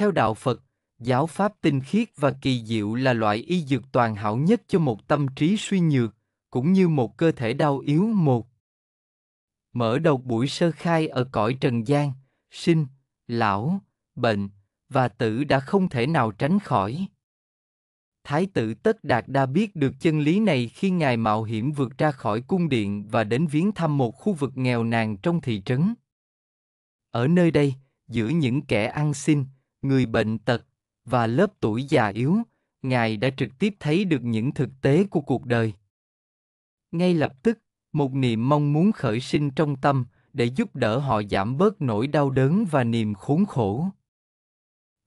Theo đạo Phật, giáo pháp tinh khiết và kỳ diệu là loại y dược toàn hảo nhất cho một tâm trí suy nhược, cũng như một cơ thể đau yếu một. Mở đầu buổi sơ khai ở cõi trần gian, sinh, lão, bệnh và tử đã không thể nào tránh khỏi. Thái tử Tất Đạt Đa biết được chân lý này khi ngài mạo hiểm vượt ra khỏi cung điện và đến viếng thăm một khu vực nghèo nàn trong thị trấn. Ở nơi đây, giữa những kẻ ăn xin, người bệnh tật và lớp tuổi già yếu, Ngài đã trực tiếp thấy được những thực tế của cuộc đời. Ngay lập tức, một niềm mong muốn khởi sinh trong tâm để giúp đỡ họ giảm bớt nỗi đau đớn và niềm khốn khổ.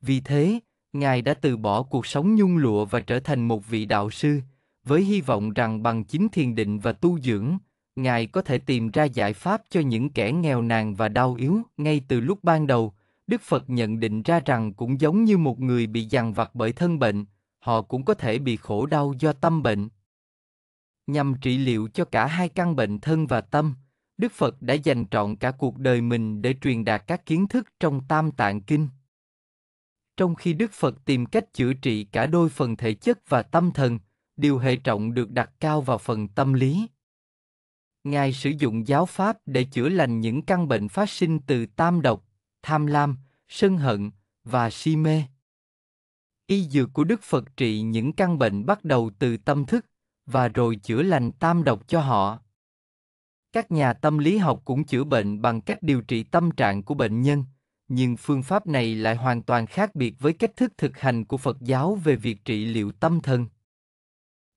Vì thế, Ngài đã từ bỏ cuộc sống nhung lụa và trở thành một vị đạo sư, với hy vọng rằng bằng chính thiền định và tu dưỡng, Ngài có thể tìm ra giải pháp cho những kẻ nghèo nàn và đau yếu ngay từ lúc ban đầu, Đức Phật nhận định ra rằng cũng giống như một người bị dằn vặt bởi thân bệnh, họ cũng có thể bị khổ đau do tâm bệnh. Nhằm trị liệu cho cả hai căn bệnh thân và tâm, Đức Phật đã dành trọn cả cuộc đời mình để truyền đạt các kiến thức trong Tam Tạng Kinh. Trong khi Đức Phật tìm cách chữa trị cả đôi phần thể chất và tâm thần, điều hệ trọng được đặt cao vào phần tâm lý. Ngài sử dụng giáo pháp để chữa lành những căn bệnh phát sinh từ tam độc, tham lam, sân hận và si mê. Y dược của Đức Phật trị những căn bệnh bắt đầu từ tâm thức và rồi chữa lành tam độc cho họ. Các nhà tâm lý học cũng chữa bệnh bằng cách điều trị tâm trạng của bệnh nhân, nhưng phương pháp này lại hoàn toàn khác biệt với cách thức thực hành của Phật giáo về việc trị liệu tâm thần.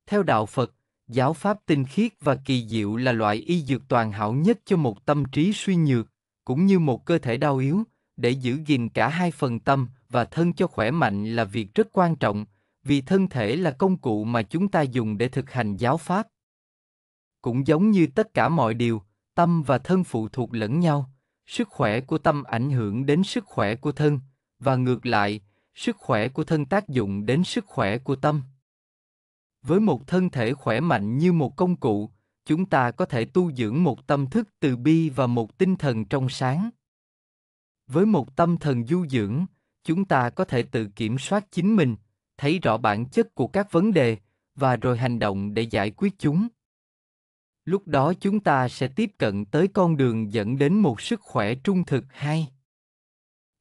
Theo đạo Phật, giáo pháp tinh khiết và kỳ diệu là loại y dược toàn hảo nhất cho một tâm trí suy nhược, cũng như một cơ thể đau yếu, để giữ gìn cả hai phần tâm và thân cho khỏe mạnh là việc rất quan trọng vì thân thể là công cụ mà chúng ta dùng để thực hành giáo pháp cũng giống như tất cả mọi điều tâm và thân phụ thuộc lẫn nhau sức khỏe của tâm ảnh hưởng đến sức khỏe của thân và ngược lại sức khỏe của thân tác dụng đến sức khỏe của tâm với một thân thể khỏe mạnh như một công cụ chúng ta có thể tu dưỡng một tâm thức từ bi và một tinh thần trong sáng với một tâm thần du dưỡng, chúng ta có thể tự kiểm soát chính mình, thấy rõ bản chất của các vấn đề và rồi hành động để giải quyết chúng. Lúc đó chúng ta sẽ tiếp cận tới con đường dẫn đến một sức khỏe trung thực hay.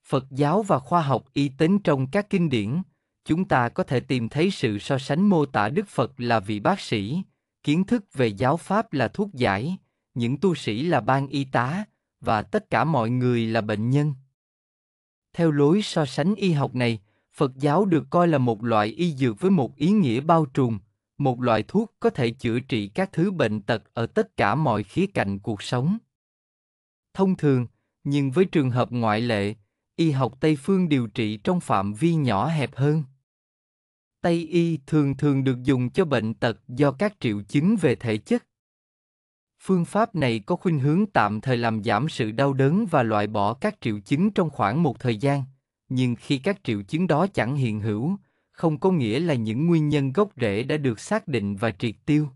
Phật giáo và khoa học y tín trong các kinh điển, chúng ta có thể tìm thấy sự so sánh mô tả Đức Phật là vị bác sĩ, kiến thức về giáo pháp là thuốc giải, những tu sĩ là ban y tá, và tất cả mọi người là bệnh nhân. Theo lối so sánh y học này, Phật giáo được coi là một loại y dược với một ý nghĩa bao trùm, một loại thuốc có thể chữa trị các thứ bệnh tật ở tất cả mọi khía cạnh cuộc sống. Thông thường, nhưng với trường hợp ngoại lệ, y học Tây phương điều trị trong phạm vi nhỏ hẹp hơn. Tây y thường thường được dùng cho bệnh tật do các triệu chứng về thể chất, Phương pháp này có khuynh hướng tạm thời làm giảm sự đau đớn và loại bỏ các triệu chứng trong khoảng một thời gian, nhưng khi các triệu chứng đó chẳng hiện hữu, không có nghĩa là những nguyên nhân gốc rễ đã được xác định và triệt tiêu.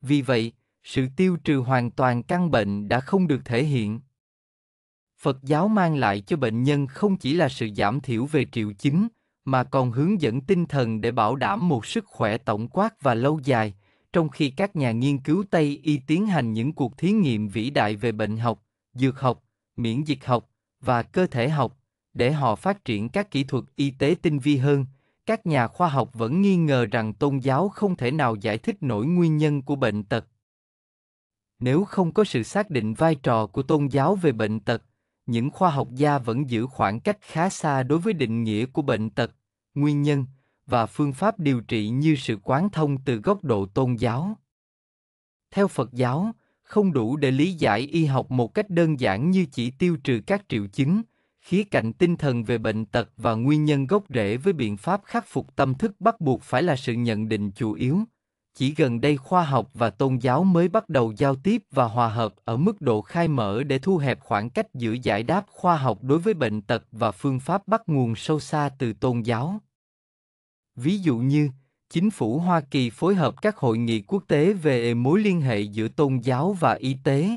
Vì vậy, sự tiêu trừ hoàn toàn căn bệnh đã không được thể hiện. Phật giáo mang lại cho bệnh nhân không chỉ là sự giảm thiểu về triệu chứng, mà còn hướng dẫn tinh thần để bảo đảm một sức khỏe tổng quát và lâu dài, trong khi các nhà nghiên cứu Tây y tiến hành những cuộc thí nghiệm vĩ đại về bệnh học, dược học, miễn dịch học và cơ thể học, để họ phát triển các kỹ thuật y tế tinh vi hơn, các nhà khoa học vẫn nghi ngờ rằng tôn giáo không thể nào giải thích nổi nguyên nhân của bệnh tật. Nếu không có sự xác định vai trò của tôn giáo về bệnh tật, những khoa học gia vẫn giữ khoảng cách khá xa đối với định nghĩa của bệnh tật, nguyên nhân và phương pháp điều trị như sự quán thông từ góc độ tôn giáo theo phật giáo không đủ để lý giải y học một cách đơn giản như chỉ tiêu trừ các triệu chứng khía cạnh tinh thần về bệnh tật và nguyên nhân gốc rễ với biện pháp khắc phục tâm thức bắt buộc phải là sự nhận định chủ yếu chỉ gần đây khoa học và tôn giáo mới bắt đầu giao tiếp và hòa hợp ở mức độ khai mở để thu hẹp khoảng cách giữa giải đáp khoa học đối với bệnh tật và phương pháp bắt nguồn sâu xa từ tôn giáo Ví dụ như, chính phủ Hoa Kỳ phối hợp các hội nghị quốc tế về mối liên hệ giữa tôn giáo và y tế.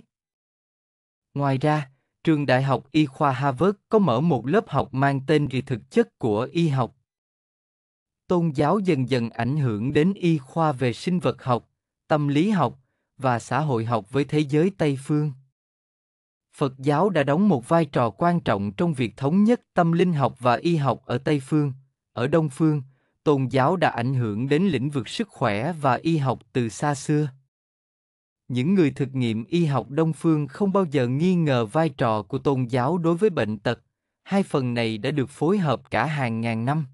Ngoài ra, trường đại học y khoa Harvard có mở một lớp học mang tên y thực chất của y học. Tôn giáo dần dần ảnh hưởng đến y khoa về sinh vật học, tâm lý học và xã hội học với thế giới Tây phương. Phật giáo đã đóng một vai trò quan trọng trong việc thống nhất tâm linh học và y học ở Tây phương, ở Đông phương tôn giáo đã ảnh hưởng đến lĩnh vực sức khỏe và y học từ xa xưa những người thực nghiệm y học đông phương không bao giờ nghi ngờ vai trò của tôn giáo đối với bệnh tật hai phần này đã được phối hợp cả hàng ngàn năm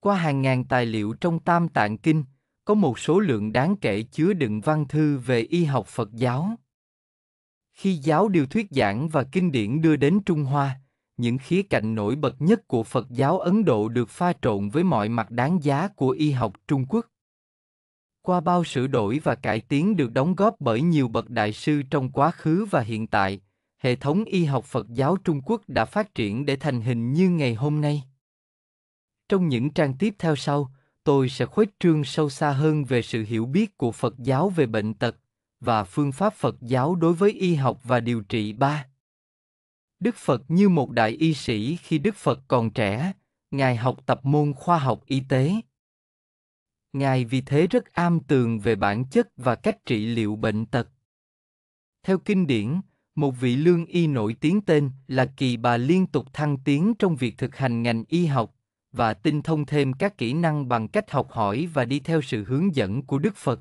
qua hàng ngàn tài liệu trong tam tạng kinh có một số lượng đáng kể chứa đựng văn thư về y học phật giáo khi giáo điều thuyết giảng và kinh điển đưa đến trung hoa những khía cạnh nổi bật nhất của Phật giáo Ấn Độ được pha trộn với mọi mặt đáng giá của y học Trung Quốc. Qua bao sửa đổi và cải tiến được đóng góp bởi nhiều bậc đại sư trong quá khứ và hiện tại, hệ thống y học Phật giáo Trung Quốc đã phát triển để thành hình như ngày hôm nay. Trong những trang tiếp theo sau, tôi sẽ khuếch trương sâu xa hơn về sự hiểu biết của Phật giáo về bệnh tật và phương pháp Phật giáo đối với y học và điều trị ba. Đức Phật như một đại y sĩ khi Đức Phật còn trẻ, Ngài học tập môn khoa học y tế. Ngài vì thế rất am tường về bản chất và cách trị liệu bệnh tật. Theo kinh điển, một vị lương y nổi tiếng tên là Kỳ Bà liên tục thăng tiến trong việc thực hành ngành y học và tinh thông thêm các kỹ năng bằng cách học hỏi và đi theo sự hướng dẫn của Đức Phật.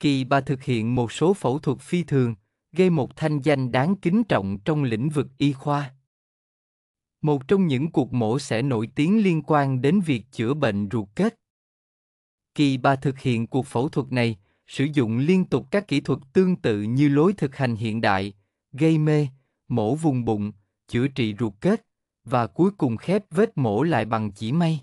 Kỳ Bà thực hiện một số phẫu thuật phi thường, gây một thanh danh đáng kính trọng trong lĩnh vực y khoa. Một trong những cuộc mổ sẽ nổi tiếng liên quan đến việc chữa bệnh ruột kết. Kỳ bà thực hiện cuộc phẫu thuật này, sử dụng liên tục các kỹ thuật tương tự như lối thực hành hiện đại, gây mê, mổ vùng bụng, chữa trị ruột kết và cuối cùng khép vết mổ lại bằng chỉ may.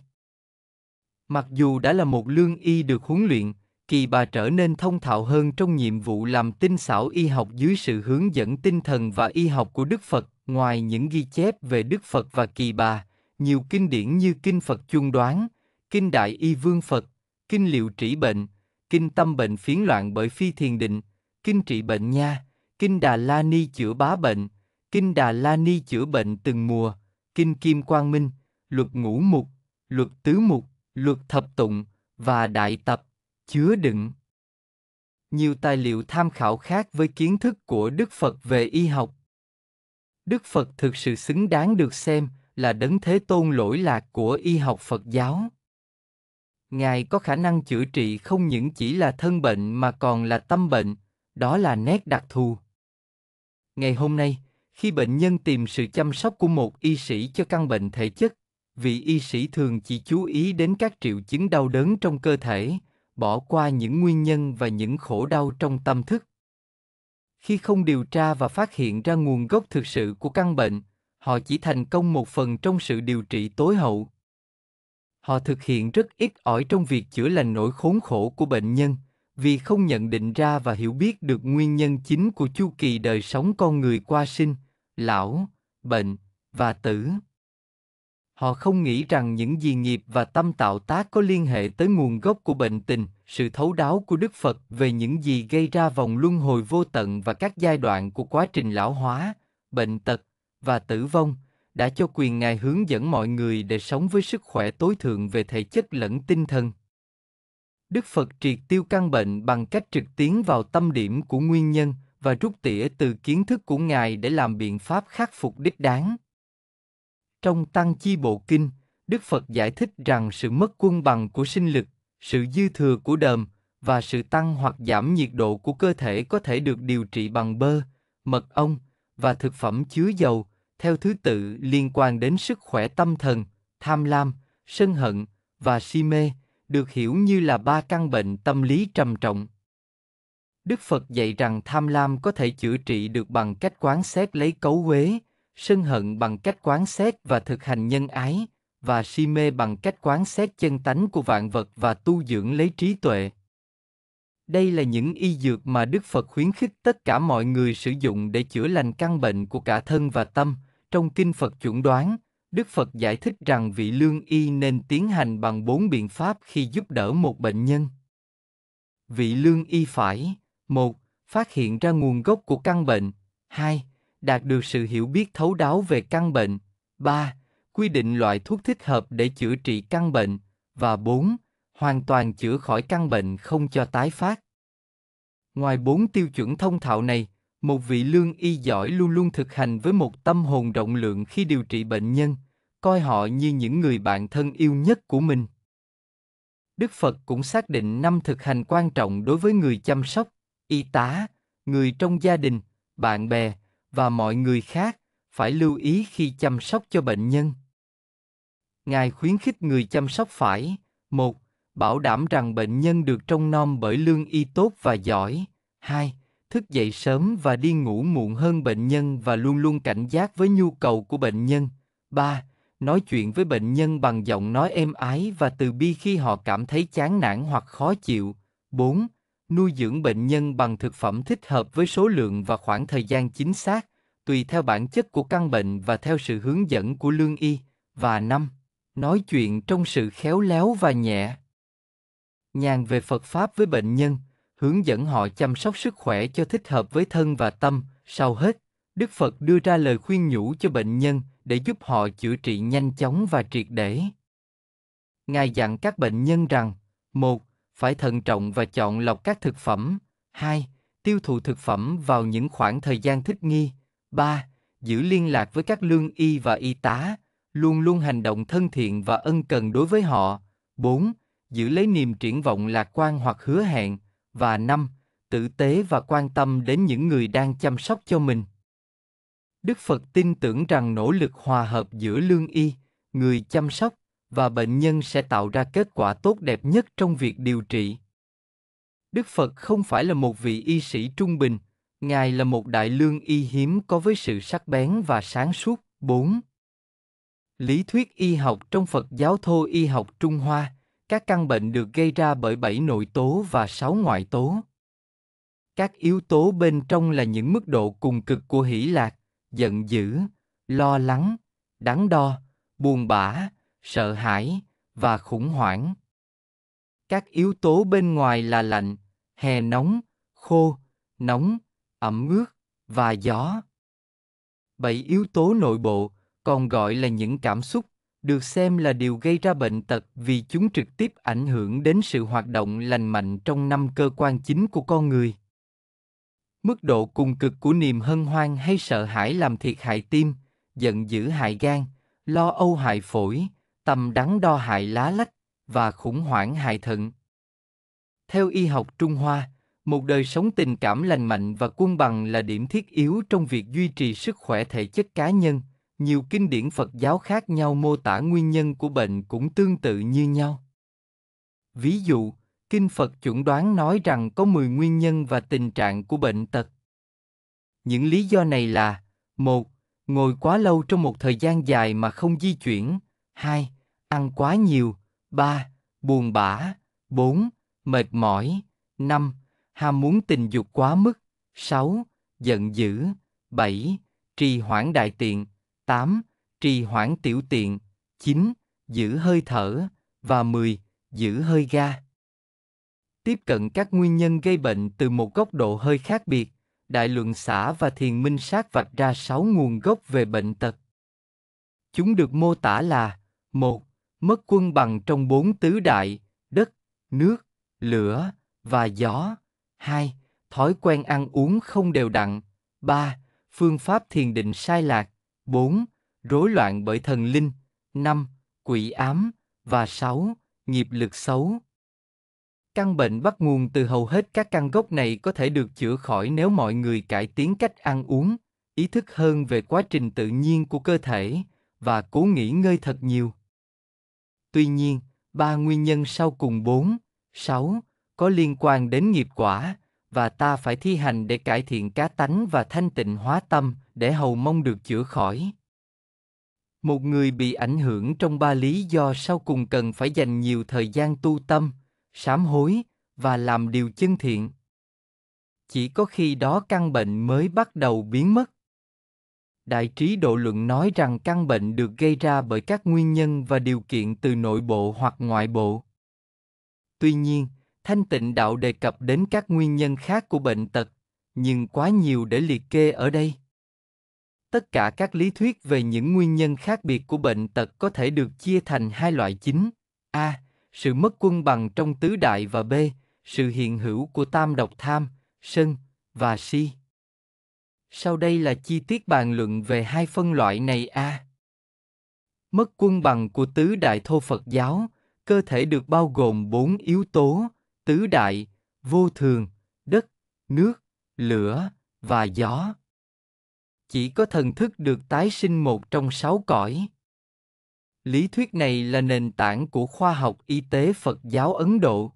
Mặc dù đã là một lương y được huấn luyện, Kỳ bà trở nên thông thạo hơn trong nhiệm vụ làm tinh xảo y học dưới sự hướng dẫn tinh thần và y học của Đức Phật. Ngoài những ghi chép về Đức Phật và Kỳ bà, nhiều kinh điển như Kinh Phật Chung Đoán, Kinh Đại Y Vương Phật, Kinh Liệu Trị Bệnh, Kinh Tâm Bệnh Phiến Loạn bởi Phi Thiền Định, Kinh Trị Bệnh Nha, Kinh Đà La Ni Chữa Bá Bệnh, Kinh Đà La Ni Chữa Bệnh Từng Mùa, Kinh Kim Quang Minh, Luật Ngũ Mục, Luật Tứ Mục, Luật Thập Tụng và Đại Tập chứa đựng nhiều tài liệu tham khảo khác với kiến thức của Đức Phật về y học. Đức Phật thực sự xứng đáng được xem là đấng thế tôn lỗi lạc của y học Phật giáo. Ngài có khả năng chữa trị không những chỉ là thân bệnh mà còn là tâm bệnh, đó là nét đặc thù. Ngày hôm nay, khi bệnh nhân tìm sự chăm sóc của một y sĩ cho căn bệnh thể chất, vị y sĩ thường chỉ chú ý đến các triệu chứng đau đớn trong cơ thể, bỏ qua những nguyên nhân và những khổ đau trong tâm thức khi không điều tra và phát hiện ra nguồn gốc thực sự của căn bệnh họ chỉ thành công một phần trong sự điều trị tối hậu họ thực hiện rất ít ỏi trong việc chữa lành nỗi khốn khổ của bệnh nhân vì không nhận định ra và hiểu biết được nguyên nhân chính của chu kỳ đời sống con người qua sinh lão bệnh và tử Họ không nghĩ rằng những gì nghiệp và tâm tạo tác có liên hệ tới nguồn gốc của bệnh tình, sự thấu đáo của Đức Phật về những gì gây ra vòng luân hồi vô tận và các giai đoạn của quá trình lão hóa, bệnh tật và tử vong đã cho quyền Ngài hướng dẫn mọi người để sống với sức khỏe tối thượng về thể chất lẫn tinh thần. Đức Phật triệt tiêu căn bệnh bằng cách trực tiến vào tâm điểm của nguyên nhân và rút tỉa từ kiến thức của Ngài để làm biện pháp khắc phục đích đáng. Trong Tăng Chi Bộ Kinh, Đức Phật giải thích rằng sự mất quân bằng của sinh lực, sự dư thừa của đờm và sự tăng hoặc giảm nhiệt độ của cơ thể có thể được điều trị bằng bơ, mật ong và thực phẩm chứa dầu, theo thứ tự liên quan đến sức khỏe tâm thần, tham lam, sân hận và si mê, được hiểu như là ba căn bệnh tâm lý trầm trọng. Đức Phật dạy rằng tham lam có thể chữa trị được bằng cách quán xét lấy cấu quế sân hận bằng cách quán xét và thực hành nhân ái, và si mê bằng cách quán xét chân tánh của vạn vật và tu dưỡng lấy trí tuệ. Đây là những y dược mà Đức Phật khuyến khích tất cả mọi người sử dụng để chữa lành căn bệnh của cả thân và tâm. Trong Kinh Phật chuẩn đoán, Đức Phật giải thích rằng vị lương y nên tiến hành bằng bốn biện pháp khi giúp đỡ một bệnh nhân. Vị lương y phải một Phát hiện ra nguồn gốc của căn bệnh. 2 đạt được sự hiểu biết thấu đáo về căn bệnh. 3. Quy định loại thuốc thích hợp để chữa trị căn bệnh. Và 4. Hoàn toàn chữa khỏi căn bệnh không cho tái phát. Ngoài bốn tiêu chuẩn thông thạo này, một vị lương y giỏi luôn luôn thực hành với một tâm hồn rộng lượng khi điều trị bệnh nhân, coi họ như những người bạn thân yêu nhất của mình. Đức Phật cũng xác định năm thực hành quan trọng đối với người chăm sóc, y tá, người trong gia đình, bạn bè, và mọi người khác phải lưu ý khi chăm sóc cho bệnh nhân. Ngài khuyến khích người chăm sóc phải, một, bảo đảm rằng bệnh nhân được trông nom bởi lương y tốt và giỏi, hai, thức dậy sớm và đi ngủ muộn hơn bệnh nhân và luôn luôn cảnh giác với nhu cầu của bệnh nhân, ba, nói chuyện với bệnh nhân bằng giọng nói êm ái và từ bi khi họ cảm thấy chán nản hoặc khó chịu, bốn nuôi dưỡng bệnh nhân bằng thực phẩm thích hợp với số lượng và khoảng thời gian chính xác, tùy theo bản chất của căn bệnh và theo sự hướng dẫn của lương y, và năm, nói chuyện trong sự khéo léo và nhẹ. Nhàn về Phật Pháp với bệnh nhân, hướng dẫn họ chăm sóc sức khỏe cho thích hợp với thân và tâm, sau hết, Đức Phật đưa ra lời khuyên nhủ cho bệnh nhân để giúp họ chữa trị nhanh chóng và triệt để. Ngài dặn các bệnh nhân rằng, một, phải thận trọng và chọn lọc các thực phẩm. 2. Tiêu thụ thực phẩm vào những khoảng thời gian thích nghi. 3. Giữ liên lạc với các lương y và y tá, luôn luôn hành động thân thiện và ân cần đối với họ. 4. Giữ lấy niềm triển vọng lạc quan hoặc hứa hẹn. Và 5. Tử tế và quan tâm đến những người đang chăm sóc cho mình. Đức Phật tin tưởng rằng nỗ lực hòa hợp giữa lương y, người chăm sóc và bệnh nhân sẽ tạo ra kết quả tốt đẹp nhất trong việc điều trị đức phật không phải là một vị y sĩ trung bình ngài là một đại lương y hiếm có với sự sắc bén và sáng suốt 4. Lý thuyết y học trong Phật giáo thô y học Trung Hoa, các căn bệnh được gây ra bởi bảy nội tố và sáu ngoại tố. Các yếu tố bên trong là những mức độ cùng cực của hỷ lạc, giận dữ, lo lắng, đắn đo, buồn bã, sợ hãi và khủng hoảng các yếu tố bên ngoài là lạnh hè nóng khô nóng ẩm ướt và gió bảy yếu tố nội bộ còn gọi là những cảm xúc được xem là điều gây ra bệnh tật vì chúng trực tiếp ảnh hưởng đến sự hoạt động lành mạnh trong năm cơ quan chính của con người mức độ cùng cực của niềm hân hoan hay sợ hãi làm thiệt hại tim giận dữ hại gan lo âu hại phổi tầm đắng đo hại lá lách và khủng hoảng hại thận. Theo y học Trung Hoa, một đời sống tình cảm lành mạnh và cân bằng là điểm thiết yếu trong việc duy trì sức khỏe thể chất cá nhân. Nhiều kinh điển Phật giáo khác nhau mô tả nguyên nhân của bệnh cũng tương tự như nhau. Ví dụ, kinh Phật chuẩn đoán nói rằng có 10 nguyên nhân và tình trạng của bệnh tật. Những lý do này là: một, Ngồi quá lâu trong một thời gian dài mà không di chuyển; hai, Ăn quá nhiều. 3. Buồn bã. 4. Mệt mỏi. 5. Ham muốn tình dục quá mức. 6. Giận dữ. 7. Trì hoãn đại tiện. 8. Trì hoãn tiểu tiện. 9. Giữ hơi thở. Và 10. Giữ hơi ga. Tiếp cận các nguyên nhân gây bệnh từ một góc độ hơi khác biệt, Đại luận xã và thiền minh sát vạch ra 6 nguồn gốc về bệnh tật. Chúng được mô tả là một mất quân bằng trong bốn tứ đại, đất, nước, lửa và gió. 2. Thói quen ăn uống không đều đặn. 3. Phương pháp thiền định sai lạc. 4. Rối loạn bởi thần linh. 5. Quỷ ám. Và 6. Nghiệp lực xấu. Căn bệnh bắt nguồn từ hầu hết các căn gốc này có thể được chữa khỏi nếu mọi người cải tiến cách ăn uống, ý thức hơn về quá trình tự nhiên của cơ thể và cố nghỉ ngơi thật nhiều. Tuy nhiên, ba nguyên nhân sau cùng 4, 6 có liên quan đến nghiệp quả và ta phải thi hành để cải thiện cá tánh và thanh tịnh hóa tâm để hầu mong được chữa khỏi. Một người bị ảnh hưởng trong ba lý do sau cùng cần phải dành nhiều thời gian tu tâm, sám hối và làm điều chân thiện. Chỉ có khi đó căn bệnh mới bắt đầu biến mất. Đại trí độ luận nói rằng căn bệnh được gây ra bởi các nguyên nhân và điều kiện từ nội bộ hoặc ngoại bộ. Tuy nhiên, thanh tịnh đạo đề cập đến các nguyên nhân khác của bệnh tật, nhưng quá nhiều để liệt kê ở đây. Tất cả các lý thuyết về những nguyên nhân khác biệt của bệnh tật có thể được chia thành hai loại chính: A, sự mất quân bằng trong tứ đại và B, sự hiện hữu của tam độc tham, sân và si. Sau đây là chi tiết bàn luận về hai phân loại này a. À. Mất quân bằng của tứ đại thô Phật giáo, cơ thể được bao gồm bốn yếu tố, tứ đại, vô thường, đất, nước, lửa và gió. Chỉ có thần thức được tái sinh một trong sáu cõi. Lý thuyết này là nền tảng của khoa học y tế Phật giáo Ấn Độ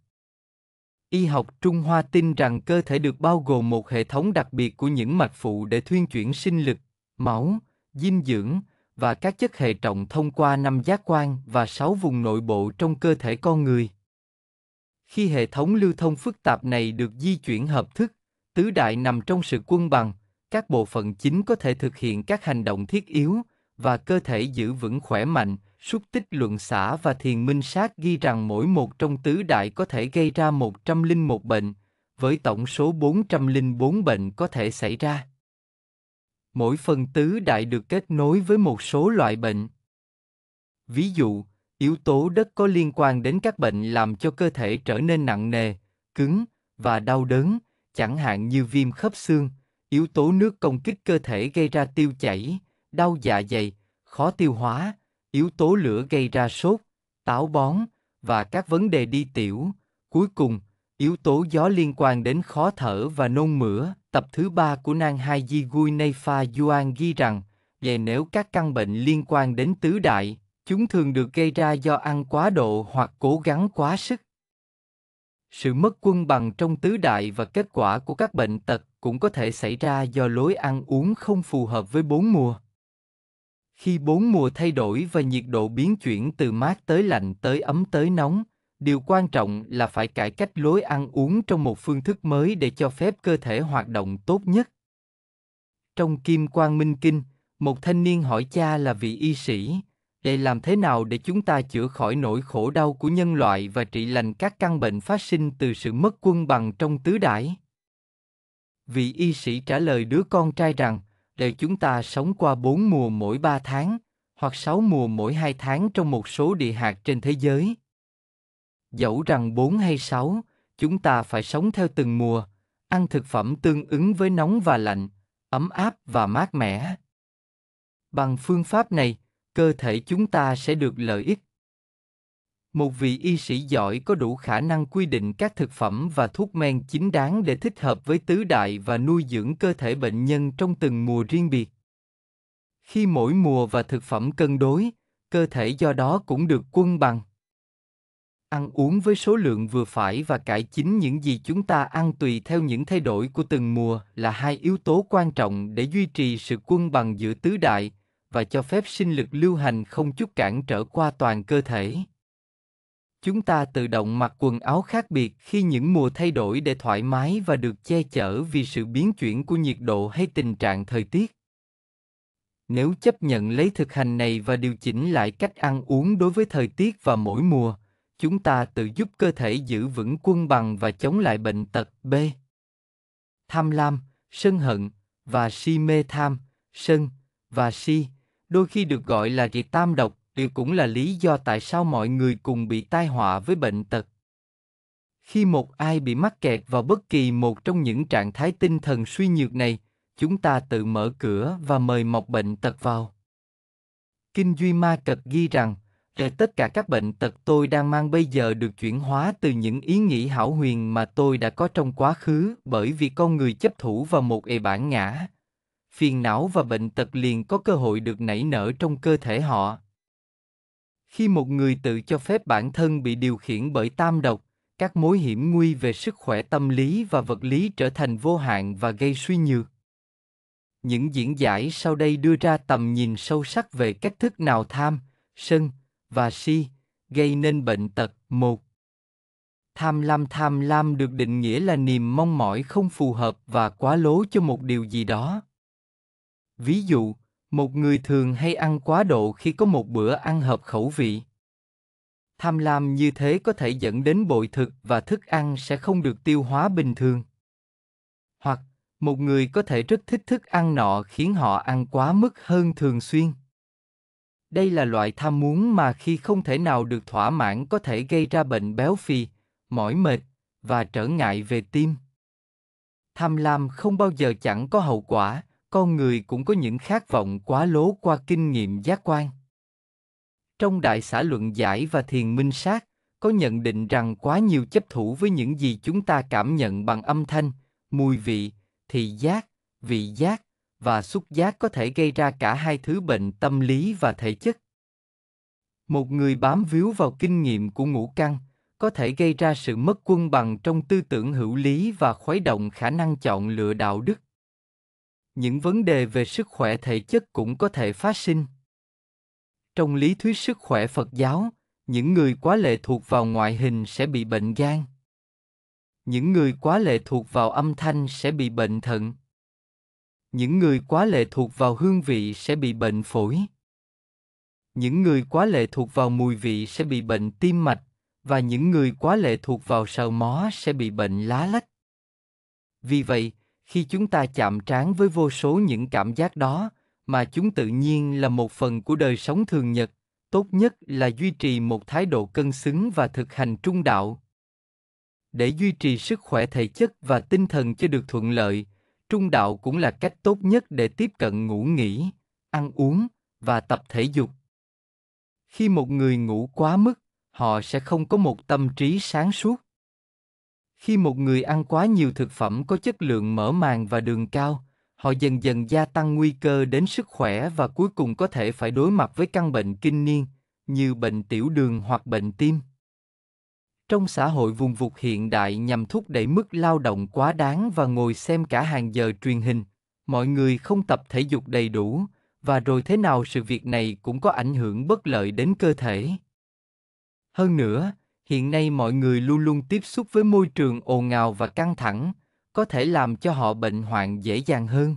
Y học Trung Hoa tin rằng cơ thể được bao gồm một hệ thống đặc biệt của những mạch phụ để thuyên chuyển sinh lực, máu, dinh dưỡng và các chất hệ trọng thông qua năm giác quan và sáu vùng nội bộ trong cơ thể con người. Khi hệ thống lưu thông phức tạp này được di chuyển hợp thức, tứ đại nằm trong sự quân bằng, các bộ phận chính có thể thực hiện các hành động thiết yếu và cơ thể giữ vững khỏe mạnh, Xúc tích luận xã và thiền minh sát ghi rằng mỗi một trong tứ đại có thể gây ra 101 bệnh, với tổng số 404 bệnh có thể xảy ra. Mỗi phần tứ đại được kết nối với một số loại bệnh. Ví dụ, yếu tố đất có liên quan đến các bệnh làm cho cơ thể trở nên nặng nề, cứng và đau đớn, chẳng hạn như viêm khớp xương, yếu tố nước công kích cơ thể gây ra tiêu chảy, đau dạ dày, khó tiêu hóa, yếu tố lửa gây ra sốt, táo bón và các vấn đề đi tiểu. Cuối cùng, yếu tố gió liên quan đến khó thở và nôn mửa. Tập thứ ba của Nang Hai Di Gui Neifa Yuan ghi rằng, về nếu các căn bệnh liên quan đến tứ đại, chúng thường được gây ra do ăn quá độ hoặc cố gắng quá sức. Sự mất quân bằng trong tứ đại và kết quả của các bệnh tật cũng có thể xảy ra do lối ăn uống không phù hợp với bốn mùa. Khi bốn mùa thay đổi và nhiệt độ biến chuyển từ mát tới lạnh tới ấm tới nóng, điều quan trọng là phải cải cách lối ăn uống trong một phương thức mới để cho phép cơ thể hoạt động tốt nhất. Trong Kim Quang Minh Kinh, một thanh niên hỏi cha là vị y sĩ, để làm thế nào để chúng ta chữa khỏi nỗi khổ đau của nhân loại và trị lành các căn bệnh phát sinh từ sự mất quân bằng trong tứ đại? Vị y sĩ trả lời đứa con trai rằng, để chúng ta sống qua bốn mùa mỗi ba tháng, hoặc sáu mùa mỗi hai tháng trong một số địa hạt trên thế giới. Dẫu rằng bốn hay sáu, chúng ta phải sống theo từng mùa, ăn thực phẩm tương ứng với nóng và lạnh, ấm áp và mát mẻ. Bằng phương pháp này, cơ thể chúng ta sẽ được lợi ích một vị y sĩ giỏi có đủ khả năng quy định các thực phẩm và thuốc men chính đáng để thích hợp với tứ đại và nuôi dưỡng cơ thể bệnh nhân trong từng mùa riêng biệt. Khi mỗi mùa và thực phẩm cân đối, cơ thể do đó cũng được quân bằng. Ăn uống với số lượng vừa phải và cải chính những gì chúng ta ăn tùy theo những thay đổi của từng mùa là hai yếu tố quan trọng để duy trì sự quân bằng giữa tứ đại và cho phép sinh lực lưu hành không chút cản trở qua toàn cơ thể chúng ta tự động mặc quần áo khác biệt khi những mùa thay đổi để thoải mái và được che chở vì sự biến chuyển của nhiệt độ hay tình trạng thời tiết nếu chấp nhận lấy thực hành này và điều chỉnh lại cách ăn uống đối với thời tiết và mỗi mùa chúng ta tự giúp cơ thể giữ vững quân bằng và chống lại bệnh tật b tham lam sân hận và si mê tham sân và si đôi khi được gọi là kiệt tam độc Điều cũng là lý do tại sao mọi người cùng bị tai họa với bệnh tật. Khi một ai bị mắc kẹt vào bất kỳ một trong những trạng thái tinh thần suy nhược này, chúng ta tự mở cửa và mời mọc bệnh tật vào. Kinh Duy Ma Cật ghi rằng, để tất cả các bệnh tật tôi đang mang bây giờ được chuyển hóa từ những ý nghĩ hảo huyền mà tôi đã có trong quá khứ bởi vì con người chấp thủ vào một ề bản ngã. Phiền não và bệnh tật liền có cơ hội được nảy nở trong cơ thể họ khi một người tự cho phép bản thân bị điều khiển bởi tam độc các mối hiểm nguy về sức khỏe tâm lý và vật lý trở thành vô hạn và gây suy nhược những diễn giải sau đây đưa ra tầm nhìn sâu sắc về cách thức nào tham sân và si gây nên bệnh tật một tham lam tham lam được định nghĩa là niềm mong mỏi không phù hợp và quá lố cho một điều gì đó ví dụ một người thường hay ăn quá độ khi có một bữa ăn hợp khẩu vị. Tham lam như thế có thể dẫn đến bội thực và thức ăn sẽ không được tiêu hóa bình thường. Hoặc, một người có thể rất thích thức ăn nọ khiến họ ăn quá mức hơn thường xuyên. Đây là loại tham muốn mà khi không thể nào được thỏa mãn có thể gây ra bệnh béo phì, mỏi mệt và trở ngại về tim. Tham lam không bao giờ chẳng có hậu quả, con người cũng có những khát vọng quá lố qua kinh nghiệm giác quan. Trong đại xã luận giải và thiền minh sát, có nhận định rằng quá nhiều chấp thủ với những gì chúng ta cảm nhận bằng âm thanh, mùi vị, thị giác, vị giác và xúc giác có thể gây ra cả hai thứ bệnh tâm lý và thể chất. Một người bám víu vào kinh nghiệm của ngũ căng có thể gây ra sự mất quân bằng trong tư tưởng hữu lý và khuấy động khả năng chọn lựa đạo đức những vấn đề về sức khỏe thể chất cũng có thể phát sinh. Trong lý thuyết sức khỏe Phật giáo, những người quá lệ thuộc vào ngoại hình sẽ bị bệnh gan. Những người quá lệ thuộc vào âm thanh sẽ bị bệnh thận. Những người quá lệ thuộc vào hương vị sẽ bị bệnh phổi. Những người quá lệ thuộc vào mùi vị sẽ bị bệnh tim mạch và những người quá lệ thuộc vào sờ mó sẽ bị bệnh lá lách. Vì vậy, khi chúng ta chạm trán với vô số những cảm giác đó mà chúng tự nhiên là một phần của đời sống thường nhật tốt nhất là duy trì một thái độ cân xứng và thực hành trung đạo để duy trì sức khỏe thể chất và tinh thần cho được thuận lợi trung đạo cũng là cách tốt nhất để tiếp cận ngủ nghỉ ăn uống và tập thể dục khi một người ngủ quá mức họ sẽ không có một tâm trí sáng suốt khi một người ăn quá nhiều thực phẩm có chất lượng mỡ màng và đường cao, họ dần dần gia tăng nguy cơ đến sức khỏe và cuối cùng có thể phải đối mặt với căn bệnh kinh niên, như bệnh tiểu đường hoặc bệnh tim. Trong xã hội vùng vụt hiện đại nhằm thúc đẩy mức lao động quá đáng và ngồi xem cả hàng giờ truyền hình, mọi người không tập thể dục đầy đủ, và rồi thế nào sự việc này cũng có ảnh hưởng bất lợi đến cơ thể. Hơn nữa, hiện nay mọi người luôn luôn tiếp xúc với môi trường ồn ào và căng thẳng có thể làm cho họ bệnh hoạn dễ dàng hơn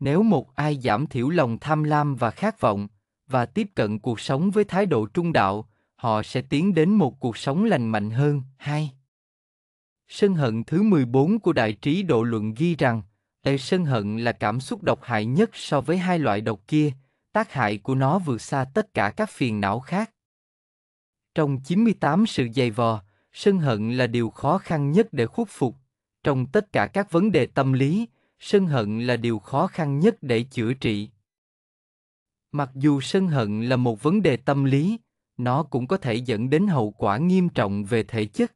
nếu một ai giảm thiểu lòng tham lam và khát vọng và tiếp cận cuộc sống với thái độ trung đạo họ sẽ tiến đến một cuộc sống lành mạnh hơn. 2. Sân hận thứ 14 của Đại trí Độ Luận ghi rằng, Ê sân hận là cảm xúc độc hại nhất so với hai loại độc kia, tác hại của nó vượt xa tất cả các phiền não khác. Trong 98 sự dày vò, sân hận là điều khó khăn nhất để khuất phục. Trong tất cả các vấn đề tâm lý, sân hận là điều khó khăn nhất để chữa trị. Mặc dù sân hận là một vấn đề tâm lý, nó cũng có thể dẫn đến hậu quả nghiêm trọng về thể chất.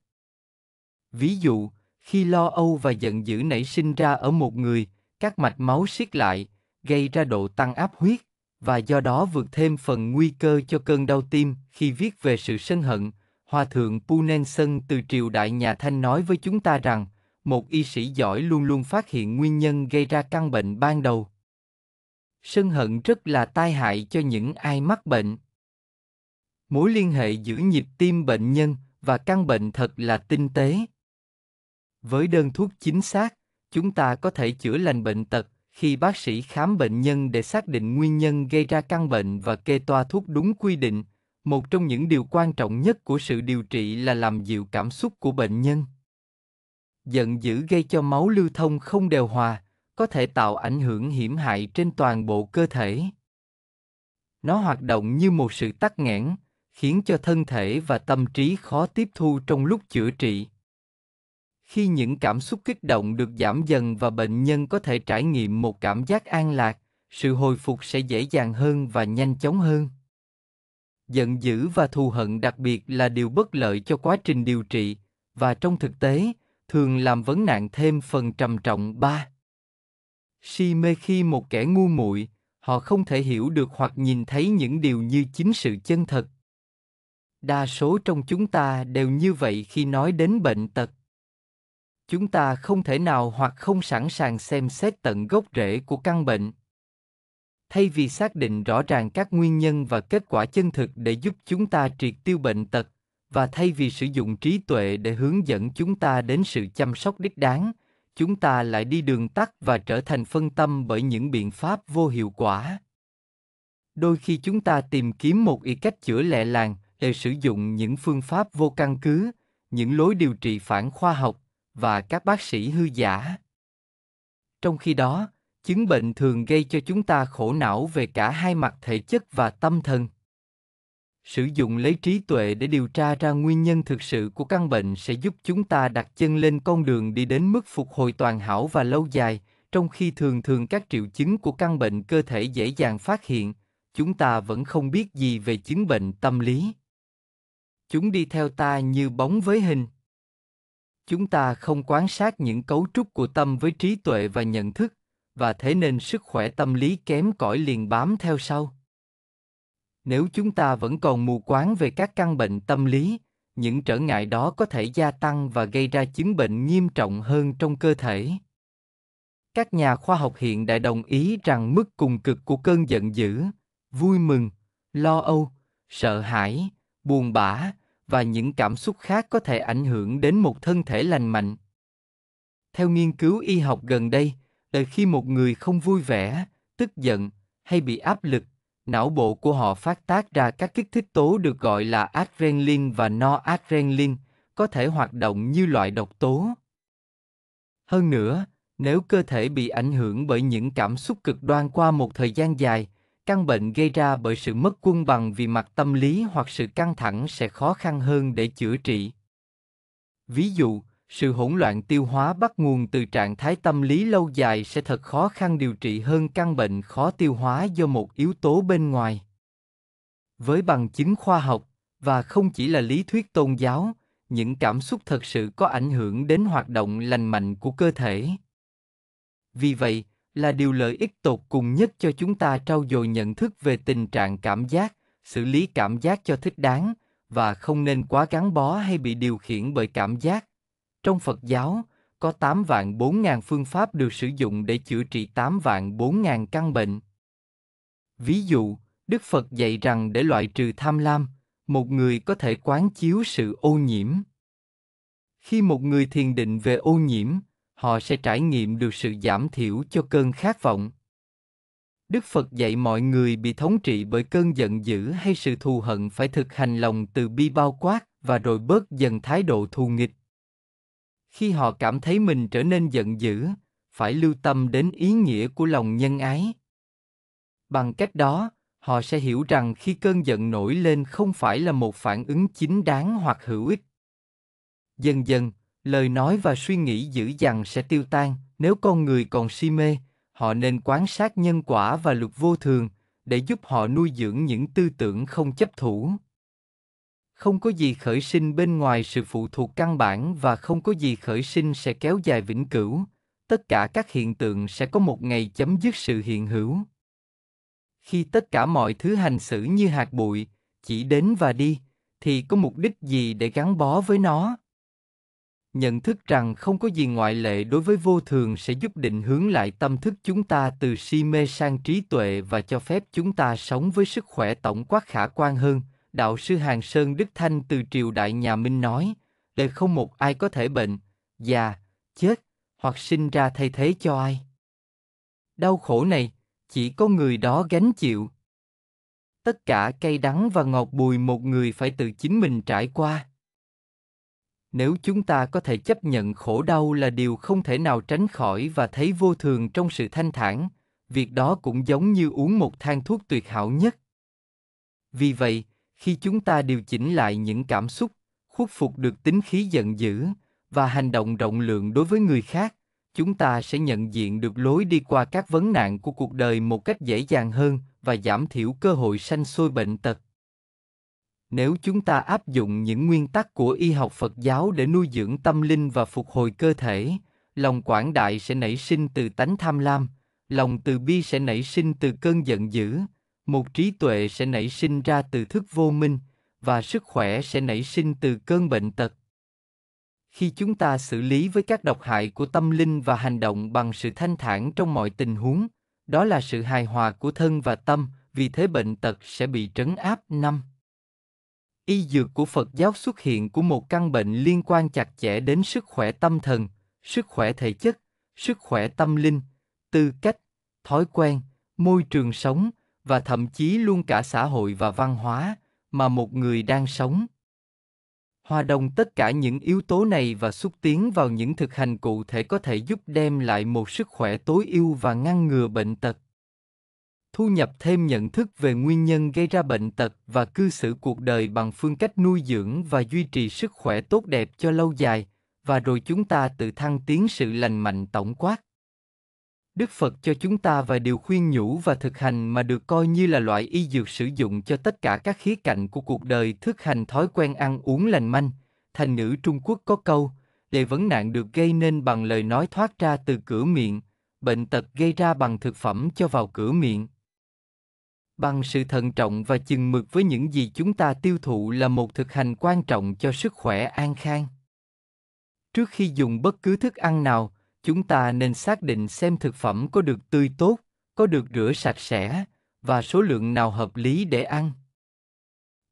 Ví dụ, khi lo âu và giận dữ nảy sinh ra ở một người, các mạch máu siết lại, gây ra độ tăng áp huyết, và do đó vượt thêm phần nguy cơ cho cơn đau tim khi viết về sự sân hận. Hòa thượng Punensen từ triều đại nhà Thanh nói với chúng ta rằng, một y sĩ giỏi luôn luôn phát hiện nguyên nhân gây ra căn bệnh ban đầu. Sân hận rất là tai hại cho những ai mắc bệnh. Mối liên hệ giữa nhịp tim bệnh nhân và căn bệnh thật là tinh tế. Với đơn thuốc chính xác, chúng ta có thể chữa lành bệnh tật, khi bác sĩ khám bệnh nhân để xác định nguyên nhân gây ra căn bệnh và kê toa thuốc đúng quy định một trong những điều quan trọng nhất của sự điều trị là làm dịu cảm xúc của bệnh nhân giận dữ gây cho máu lưu thông không đều hòa có thể tạo ảnh hưởng hiểm hại trên toàn bộ cơ thể nó hoạt động như một sự tắc nghẽn khiến cho thân thể và tâm trí khó tiếp thu trong lúc chữa trị khi những cảm xúc kích động được giảm dần và bệnh nhân có thể trải nghiệm một cảm giác an lạc sự hồi phục sẽ dễ dàng hơn và nhanh chóng hơn giận dữ và thù hận đặc biệt là điều bất lợi cho quá trình điều trị và trong thực tế thường làm vấn nạn thêm phần trầm trọng ba si mê khi một kẻ ngu muội họ không thể hiểu được hoặc nhìn thấy những điều như chính sự chân thật đa số trong chúng ta đều như vậy khi nói đến bệnh tật chúng ta không thể nào hoặc không sẵn sàng xem xét tận gốc rễ của căn bệnh thay vì xác định rõ ràng các nguyên nhân và kết quả chân thực để giúp chúng ta triệt tiêu bệnh tật và thay vì sử dụng trí tuệ để hướng dẫn chúng ta đến sự chăm sóc đích đáng chúng ta lại đi đường tắt và trở thành phân tâm bởi những biện pháp vô hiệu quả đôi khi chúng ta tìm kiếm một ý cách chữa lẹ làng để sử dụng những phương pháp vô căn cứ những lối điều trị phản khoa học và các bác sĩ hư giả. Trong khi đó, chứng bệnh thường gây cho chúng ta khổ não về cả hai mặt thể chất và tâm thần. Sử dụng lấy trí tuệ để điều tra ra nguyên nhân thực sự của căn bệnh sẽ giúp chúng ta đặt chân lên con đường đi đến mức phục hồi toàn hảo và lâu dài, trong khi thường thường các triệu chứng của căn bệnh cơ thể dễ dàng phát hiện, chúng ta vẫn không biết gì về chứng bệnh tâm lý. Chúng đi theo ta như bóng với hình chúng ta không quan sát những cấu trúc của tâm với trí tuệ và nhận thức và thế nên sức khỏe tâm lý kém cỏi liền bám theo sau nếu chúng ta vẫn còn mù quáng về các căn bệnh tâm lý những trở ngại đó có thể gia tăng và gây ra chứng bệnh nghiêm trọng hơn trong cơ thể các nhà khoa học hiện đại đồng ý rằng mức cùng cực của cơn giận dữ vui mừng lo âu sợ hãi buồn bã và những cảm xúc khác có thể ảnh hưởng đến một thân thể lành mạnh. Theo nghiên cứu y học gần đây, đời khi một người không vui vẻ, tức giận hay bị áp lực, não bộ của họ phát tác ra các kích thích tố được gọi là adrenaline và noradrenaline, có thể hoạt động như loại độc tố. Hơn nữa, nếu cơ thể bị ảnh hưởng bởi những cảm xúc cực đoan qua một thời gian dài, căn bệnh gây ra bởi sự mất quân bằng vì mặt tâm lý hoặc sự căng thẳng sẽ khó khăn hơn để chữa trị ví dụ sự hỗn loạn tiêu hóa bắt nguồn từ trạng thái tâm lý lâu dài sẽ thật khó khăn điều trị hơn căn bệnh khó tiêu hóa do một yếu tố bên ngoài với bằng chứng khoa học và không chỉ là lý thuyết tôn giáo những cảm xúc thật sự có ảnh hưởng đến hoạt động lành mạnh của cơ thể vì vậy là điều lợi ích tột cùng nhất cho chúng ta trau dồi nhận thức về tình trạng cảm giác xử lý cảm giác cho thích đáng và không nên quá gắn bó hay bị điều khiển bởi cảm giác trong phật giáo có 8 vạn 4 ngàn phương pháp được sử dụng để chữa trị 8 vạn 4 ngàn căn bệnh. Ví dụ, Đức Phật dạy rằng để loại trừ tham lam, một người có thể quán chiếu sự ô nhiễm. Khi một người thiền định về ô nhiễm, họ sẽ trải nghiệm được sự giảm thiểu cho cơn khát vọng. Đức Phật dạy mọi người bị thống trị bởi cơn giận dữ hay sự thù hận phải thực hành lòng từ bi bao quát và rồi bớt dần thái độ thù nghịch. Khi họ cảm thấy mình trở nên giận dữ, phải lưu tâm đến ý nghĩa của lòng nhân ái. Bằng cách đó, họ sẽ hiểu rằng khi cơn giận nổi lên không phải là một phản ứng chính đáng hoặc hữu ích. Dần dần, lời nói và suy nghĩ dữ dằn sẽ tiêu tan nếu con người còn si mê họ nên quán sát nhân quả và luật vô thường để giúp họ nuôi dưỡng những tư tưởng không chấp thủ không có gì khởi sinh bên ngoài sự phụ thuộc căn bản và không có gì khởi sinh sẽ kéo dài vĩnh cửu tất cả các hiện tượng sẽ có một ngày chấm dứt sự hiện hữu khi tất cả mọi thứ hành xử như hạt bụi chỉ đến và đi thì có mục đích gì để gắn bó với nó nhận thức rằng không có gì ngoại lệ đối với vô thường sẽ giúp định hướng lại tâm thức chúng ta từ si mê sang trí tuệ và cho phép chúng ta sống với sức khỏe tổng quát khả quan hơn đạo sư hàng sơn đức thanh từ triều đại nhà minh nói để không một ai có thể bệnh già chết hoặc sinh ra thay thế cho ai đau khổ này chỉ có người đó gánh chịu tất cả cay đắng và ngọt bùi một người phải tự chính mình trải qua nếu chúng ta có thể chấp nhận khổ đau là điều không thể nào tránh khỏi và thấy vô thường trong sự thanh thản việc đó cũng giống như uống một thang thuốc tuyệt hảo nhất vì vậy khi chúng ta điều chỉnh lại những cảm xúc khuất phục được tính khí giận dữ và hành động rộng lượng đối với người khác chúng ta sẽ nhận diện được lối đi qua các vấn nạn của cuộc đời một cách dễ dàng hơn và giảm thiểu cơ hội sanh sôi bệnh tật nếu chúng ta áp dụng những nguyên tắc của y học phật giáo để nuôi dưỡng tâm linh và phục hồi cơ thể lòng quảng đại sẽ nảy sinh từ tánh tham lam lòng từ bi sẽ nảy sinh từ cơn giận dữ một trí tuệ sẽ nảy sinh ra từ thức vô minh và sức khỏe sẽ nảy sinh từ cơn bệnh tật khi chúng ta xử lý với các độc hại của tâm linh và hành động bằng sự thanh thản trong mọi tình huống đó là sự hài hòa của thân và tâm vì thế bệnh tật sẽ bị trấn áp năm y dược của Phật giáo xuất hiện của một căn bệnh liên quan chặt chẽ đến sức khỏe tâm thần, sức khỏe thể chất, sức khỏe tâm linh, tư cách, thói quen, môi trường sống và thậm chí luôn cả xã hội và văn hóa mà một người đang sống. Hòa đồng tất cả những yếu tố này và xúc tiến vào những thực hành cụ thể có thể giúp đem lại một sức khỏe tối ưu và ngăn ngừa bệnh tật thu nhập thêm nhận thức về nguyên nhân gây ra bệnh tật và cư xử cuộc đời bằng phương cách nuôi dưỡng và duy trì sức khỏe tốt đẹp cho lâu dài và rồi chúng ta tự thăng tiến sự lành mạnh tổng quát đức phật cho chúng ta vài điều khuyên nhủ và thực hành mà được coi như là loại y dược sử dụng cho tất cả các khía cạnh của cuộc đời thực hành thói quen ăn uống lành manh thành ngữ trung quốc có câu để vấn nạn được gây nên bằng lời nói thoát ra từ cửa miệng bệnh tật gây ra bằng thực phẩm cho vào cửa miệng bằng sự thận trọng và chừng mực với những gì chúng ta tiêu thụ là một thực hành quan trọng cho sức khỏe an khang trước khi dùng bất cứ thức ăn nào chúng ta nên xác định xem thực phẩm có được tươi tốt có được rửa sạch sẽ và số lượng nào hợp lý để ăn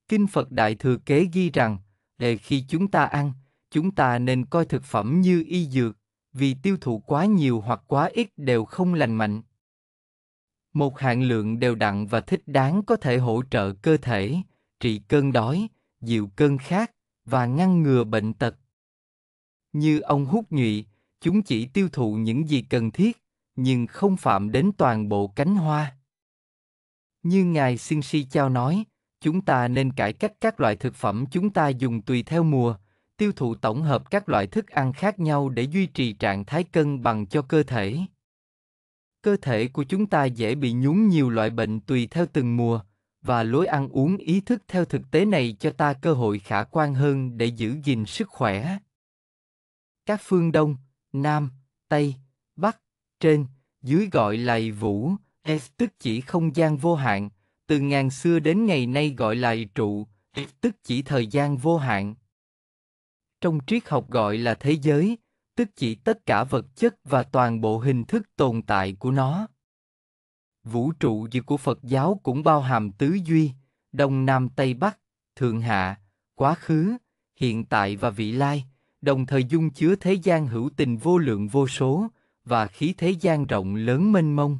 kinh phật đại thừa kế ghi rằng để khi chúng ta ăn chúng ta nên coi thực phẩm như y dược vì tiêu thụ quá nhiều hoặc quá ít đều không lành mạnh một hạn lượng đều đặn và thích đáng có thể hỗ trợ cơ thể trị cơn đói dịu cơn khát và ngăn ngừa bệnh tật như ông hút nhụy chúng chỉ tiêu thụ những gì cần thiết nhưng không phạm đến toàn bộ cánh hoa như ngài xin si chao nói chúng ta nên cải cách các loại thực phẩm chúng ta dùng tùy theo mùa tiêu thụ tổng hợp các loại thức ăn khác nhau để duy trì trạng thái cân bằng cho cơ thể cơ thể của chúng ta dễ bị nhúng nhiều loại bệnh tùy theo từng mùa và lối ăn uống ý thức theo thực tế này cho ta cơ hội khả quan hơn để giữ gìn sức khỏe các phương đông nam tây bắc trên dưới gọi là vũ f tức chỉ không gian vô hạn từ ngàn xưa đến ngày nay gọi là trụ f tức chỉ thời gian vô hạn trong triết học gọi là thế giới tức chỉ tất cả vật chất và toàn bộ hình thức tồn tại của nó. Vũ trụ dự của Phật giáo cũng bao hàm tứ duy, Đông Nam Tây Bắc, Thượng Hạ, Quá khứ, Hiện tại và vị lai, đồng thời dung chứa thế gian hữu tình vô lượng vô số, và khí thế gian rộng lớn mênh mông.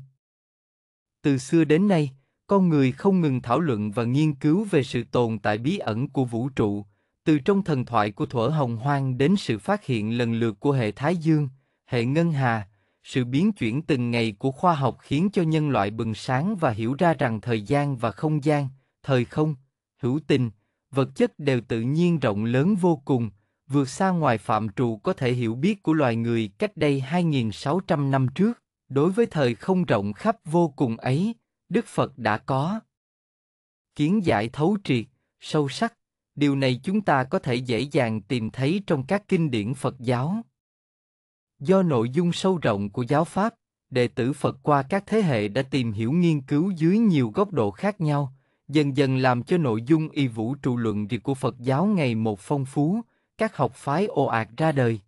Từ xưa đến nay, con người không ngừng thảo luận và nghiên cứu về sự tồn tại bí ẩn của vũ trụ, từ trong thần thoại của thuở hồng hoang đến sự phát hiện lần lượt của hệ thái dương, hệ ngân hà, sự biến chuyển từng ngày của khoa học khiến cho nhân loại bừng sáng và hiểu ra rằng thời gian và không gian, thời không, hữu tình, vật chất đều tự nhiên rộng lớn vô cùng, vượt xa ngoài phạm trù có thể hiểu biết của loài người cách đây 2.600 năm trước. Đối với thời không rộng khắp vô cùng ấy, Đức Phật đã có kiến giải thấu triệt, sâu sắc điều này chúng ta có thể dễ dàng tìm thấy trong các kinh điển phật giáo do nội dung sâu rộng của giáo pháp đệ tử phật qua các thế hệ đã tìm hiểu nghiên cứu dưới nhiều góc độ khác nhau dần dần làm cho nội dung y vũ trụ luận việc của phật giáo ngày một phong phú các học phái ồ ạt ra đời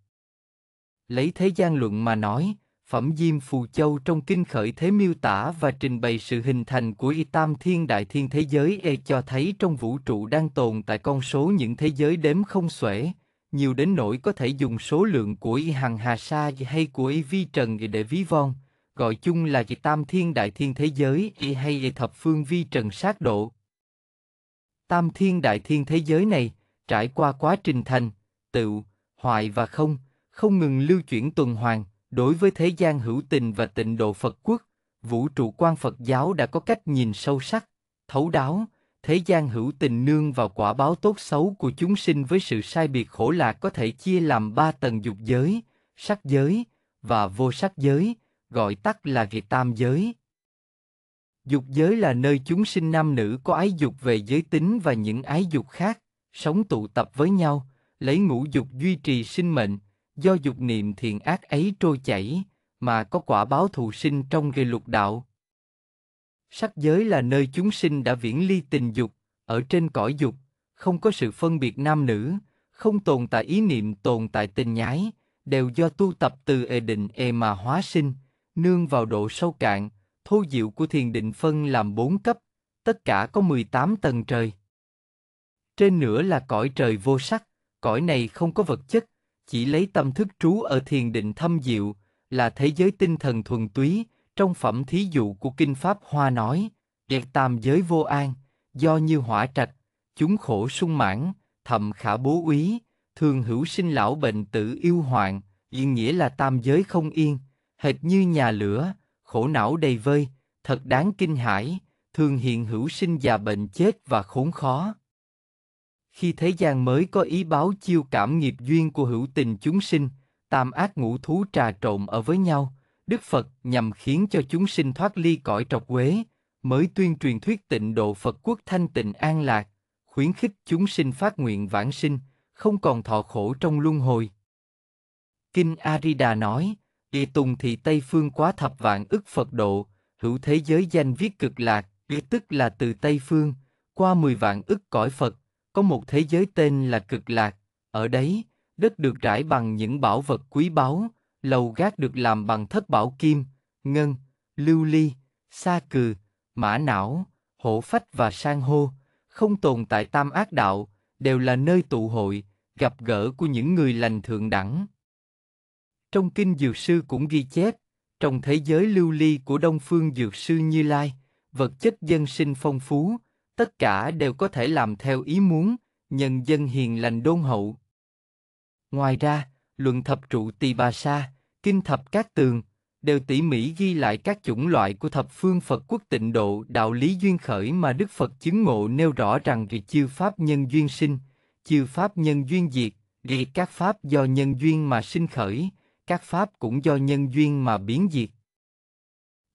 lấy thế gian luận mà nói Phẩm Diêm Phù Châu trong kinh khởi thế miêu tả và trình bày sự hình thành của y tam thiên đại thiên thế giới e cho thấy trong vũ trụ đang tồn tại con số những thế giới đếm không xuể, nhiều đến nỗi có thể dùng số lượng của y hằng hà sa hay của y vi trần để ví von, gọi chung là y tam thiên đại thiên thế giới y hay y thập phương vi trần sát độ. Tam thiên đại thiên thế giới này, trải qua quá trình thành, tựu, hoại và không, không ngừng lưu chuyển tuần hoàn, đối với thế gian hữu tình và tịnh độ Phật quốc, vũ trụ quan Phật giáo đã có cách nhìn sâu sắc, thấu đáo, thế gian hữu tình nương vào quả báo tốt xấu của chúng sinh với sự sai biệt khổ lạc có thể chia làm ba tầng dục giới, sắc giới và vô sắc giới, gọi tắt là việt tam giới. Dục giới là nơi chúng sinh nam nữ có ái dục về giới tính và những ái dục khác, sống tụ tập với nhau, lấy ngũ dục duy trì sinh mệnh, do dục niệm thiện ác ấy trôi chảy, mà có quả báo thù sinh trong gây lục đạo. Sắc giới là nơi chúng sinh đã viễn ly tình dục, ở trên cõi dục, không có sự phân biệt nam nữ, không tồn tại ý niệm tồn tại tình nhái, đều do tu tập từ ê định ê mà hóa sinh, nương vào độ sâu cạn, thô diệu của thiền định phân làm bốn cấp, tất cả có 18 tầng trời. Trên nữa là cõi trời vô sắc, cõi này không có vật chất, chỉ lấy tâm thức trú ở thiền định thâm diệu, là thế giới tinh thần thuần túy, trong phẩm thí dụ của Kinh Pháp Hoa nói, đẹp tam giới vô an, do như hỏa trạch, chúng khổ sung mãn, thậm khả bố úy, thường hữu sinh lão bệnh tử yêu hoạn, yên nghĩa là tam giới không yên, hệt như nhà lửa, khổ não đầy vơi, thật đáng kinh hãi, thường hiện hữu sinh già bệnh chết và khốn khó khi thế gian mới có ý báo chiêu cảm nghiệp duyên của hữu tình chúng sinh, tam ác ngũ thú trà trộn ở với nhau, Đức Phật nhằm khiến cho chúng sinh thoát ly cõi trọc quế, mới tuyên truyền thuyết tịnh độ Phật quốc thanh tịnh an lạc, khuyến khích chúng sinh phát nguyện vãng sinh, không còn thọ khổ trong luân hồi. Kinh Arida nói, y tùng thị Tây Phương quá thập vạn ức Phật độ, hữu thế giới danh viết cực lạc, y tức là từ Tây Phương, qua mười vạn ức cõi Phật, có một thế giới tên là cực lạc, ở đấy, đất được trải bằng những bảo vật quý báu, lầu gác được làm bằng thất bảo kim, ngân, lưu ly, sa cừ, mã não, hổ phách và san hô, không tồn tại tam ác đạo, đều là nơi tụ hội, gặp gỡ của những người lành thượng đẳng. Trong kinh Dược Sư cũng ghi chép, trong thế giới lưu ly của Đông Phương Dược Sư Như Lai, vật chất dân sinh phong phú, tất cả đều có thể làm theo ý muốn, nhân dân hiền lành đôn hậu. Ngoài ra, luận thập trụ tỳ bà sa, kinh thập các tường, đều tỉ mỉ ghi lại các chủng loại của thập phương Phật quốc tịnh độ đạo lý duyên khởi mà Đức Phật chứng ngộ nêu rõ rằng vì chư pháp nhân duyên sinh, chư pháp nhân duyên diệt, vì các pháp do nhân duyên mà sinh khởi, các pháp cũng do nhân duyên mà biến diệt.